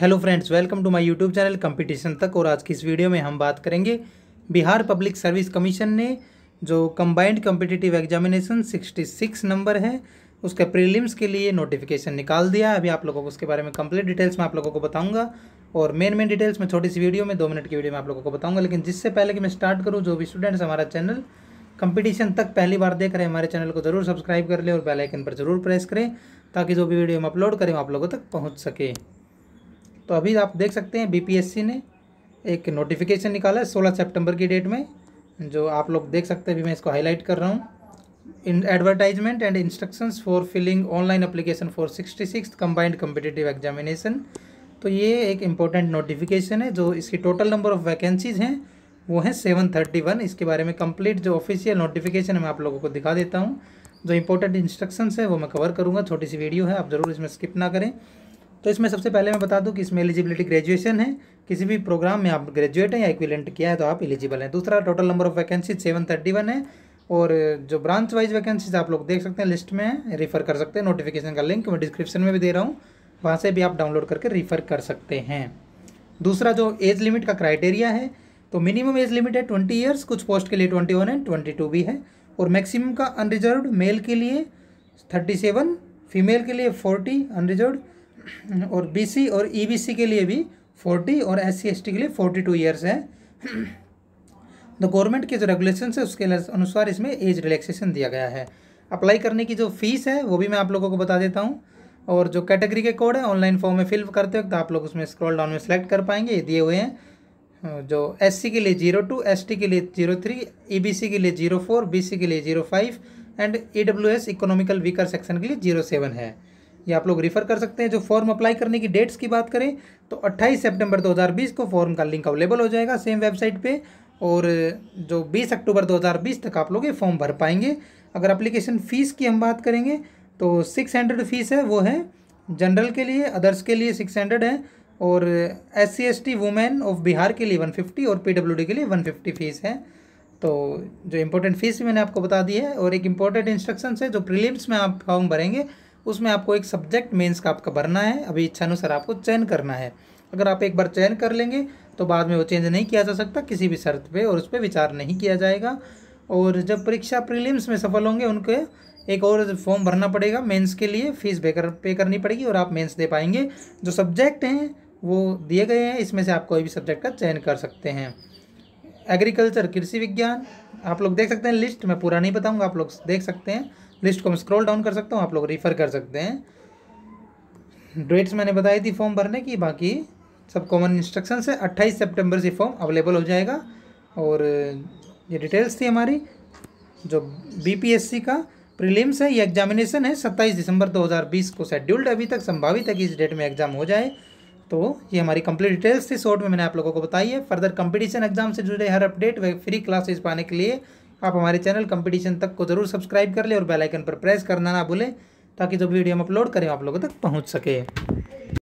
hello friends welcome to my YouTube channel competition तक और आज की इस वीडियो में हम बात करेंगे बिहार पब्लिक सर्विस कमीशन ने जो कंबाइंड कम्पिटिटिव एग्जामिनेशन 66 नंबर है उसके प्रीलिम्स के लिए नोटिफिकेशन निकाल दिया अभी आप लोगों को उसके बारे में कंप्लीट डिटेल्स में आप लोगों को बताऊंगा और मेन मेन डिटेल्स में छोटी सी वीडियो में दो मिनट की वीडियो में आप लोगों को बताऊँगा लेकिन जिससे पहले कि मैं स्टार्ट करूँ जो भी स्टूडेंट्स हमारा चैनल कंपटीशन तक पहली बार देख रहे हैं हमारे चैनल को जरूर सब्सक्राइब कर लें और बेल आइकन पर जरूर प्रेस करें ताकि जो भी वीडियो हम अपलोड करें आप लोगों तक पहुँच सके तो अभी आप देख सकते हैं बीपीएससी ने एक नोटिफिकेशन निकाला है सोलह सेप्टेम्बर की डेट में जो आप लोग देख सकते हैं अभी मैं इसको हाईलाइट कर रहा हूँ in advertisement and instructions for filling online application for sixty six combined competitive examination तो ये एक इम्पोर्टेंट नोटिफिकेशन है जो इसकी टोटल नंबर ऑफ़ वैकेंसीज़ हैं वो हैं सेवन थर्टी वन इसके बारे में कंप्लीट जो ऑफिशियल नोटिफिकेशन है मैं आप लोगों को दिखा देता हूँ जो इंपॉर्टेंट इंस्ट्रक्शंस है वो मैं कवर करूँगा छोटी सी वीडियो है आप ज़रूर इसमें स्किप ना करें तो इसमें सबसे पहले मैं बता दूं कि इसमें एलिजिबिलिटी ग्रेजुएशन है किसी भी प्रोग्राम में आप ग्रेजुएट हैं या इक्विलेंट किया है तो आप एलिजिबल हैं दूसरा total number of vacancy seven thirty one है और जो ब्रांच वाइज वैकेंसीज आप लोग देख सकते हैं लिस्ट में रिफ़र कर सकते हैं नोटिफिकेशन का लिंक मैं डिस्क्रिप्शन में भी दे रहा हूँ वहाँ से भी आप डाउनलोड करके रिफ़र कर सकते हैं दूसरा जो एज लिमिट का क्राइटेरिया है तो मिनिमम एज लिमिट है ट्वेंटी ईयर्स कुछ पोस्ट के लिए ट्वेंटी वन है ट्वेंटी टू भी है और मैक्सिमम का अनरिजर्व मेल के लिए थर्टी सेवन फीमेल के लिए फोर्टी अनरिजर्व और बीसी और ईबीसी e के लिए भी फोर्टी और एस सी के लिए फोर्टी टू ईयर्स है द गवर्नमेंट के जो रेगुलेशन है उसके अनुसार इसमें एज रिलैक्सेशन दिया गया है अप्लाई करने की जो फीस है वो भी मैं आप लोगों को बता देता हूँ और जो कैटेगरी के कोड है ऑनलाइन फॉर्म में फिल करते वक्त आप लोग उसमें स्क्रॉल डाउन में सेलेक्ट कर पाएंगे ये दिए हुए हैं जो एससी के लिए जीरो टू एस के लिए जीरो थ्री ईबीसी के लिए जीरो फोर बी के लिए zero five and E W S economical weaker section के लिए जीरो सेवन है ये आप लोग रिफ़र कर सकते हैं जो फॉर्म अप्लाई करने की डेट्स की बात करें तो 28 सितंबर 2020 को फॉर्म का लिंक अवेलेबल हो जाएगा सेम वेबसाइट पे और जो 20 अक्टूबर 2020 तक आप लोग ये फॉर्म भर पाएंगे अगर अप्लीकेशन फ़ीस की हम बात करेंगे तो सिक्स हंड्रेड फ़ीस है वो है जनरल के लिए अदर्स के लिए सिक्स हंड्रेड है और S C S T women of Bihar के लिए वन फिफ्टी और पी डब्ल्यू डी के लिए वन फिफ्टी फ़ीस है तो जो इम्पोर्टेंट फ़ीस मैंने आपको बता दी है और एक इम्पोर्टेंट इंस्ट्रक्शन है जो प्रीलिम्स में आप फॉर्म भरेंगे उसमें आपको एक सब्जेक्ट मेंस का आपका भरना है अभी इच्छानुसार आपको चयन करना है अगर आप एक बार चयन कर लेंगे तो बाद में वो चेंज नहीं किया जा सकता किसी भी शर्त पे और उस पर विचार नहीं किया जाएगा और जब परीक्षा प्रीलिम्स में सफल होंगे उनके एक और फॉर्म भरना पड़ेगा मेंस के लिए फीस पे कर पे करनी पड़ेगी और आप मेंस दे पाएंगे जो सब्जेक्ट हैं वो दिए गए हैं इसमें से आप कोई भी सब्जेक्ट का चयन कर सकते हैं एग्रीकल्चर कृषि विज्ञान आप लोग देख सकते हैं लिस्ट मैं पूरा नहीं बताऊंगा आप लोग देख सकते हैं लिस्ट को मैं स्क्रॉल डाउन कर सकता हूँ आप लोग रिफ़र कर सकते हैं डेट्स मैंने बताई थी फॉर्म भरने की बाकी सब कॉमन इंस्ट्रक्शन से 28 सितंबर से फॉर्म अवेलेबल हो जाएगा और ये डिटेल्स थी हमारी जो बीपीएससी का प्रीलिम्स है ये एग्जामिनेशन है 27 दिसंबर 2020 को शेड्यूल्ड अभी तक संभावित है कि इस डेट में एग्ज़ाम हो जाए तो ये हमारी कंप्लीट डिटेल्स थी शॉर्ट में मैंने आप लोगों को बताई है फर्दर कंपटीशन एग्जाम से जुड़े हर अपडेट व फ्री क्लासेस पाने के लिए आप हमारे चैनल कंपटीशन तक को ज़रूर सब्सक्राइब कर लें और बेलाइकन पर प्रेस करना ना भूलें ताकि जब वीडियो हम अपलोड करें आप लोगों तक पहुँच सके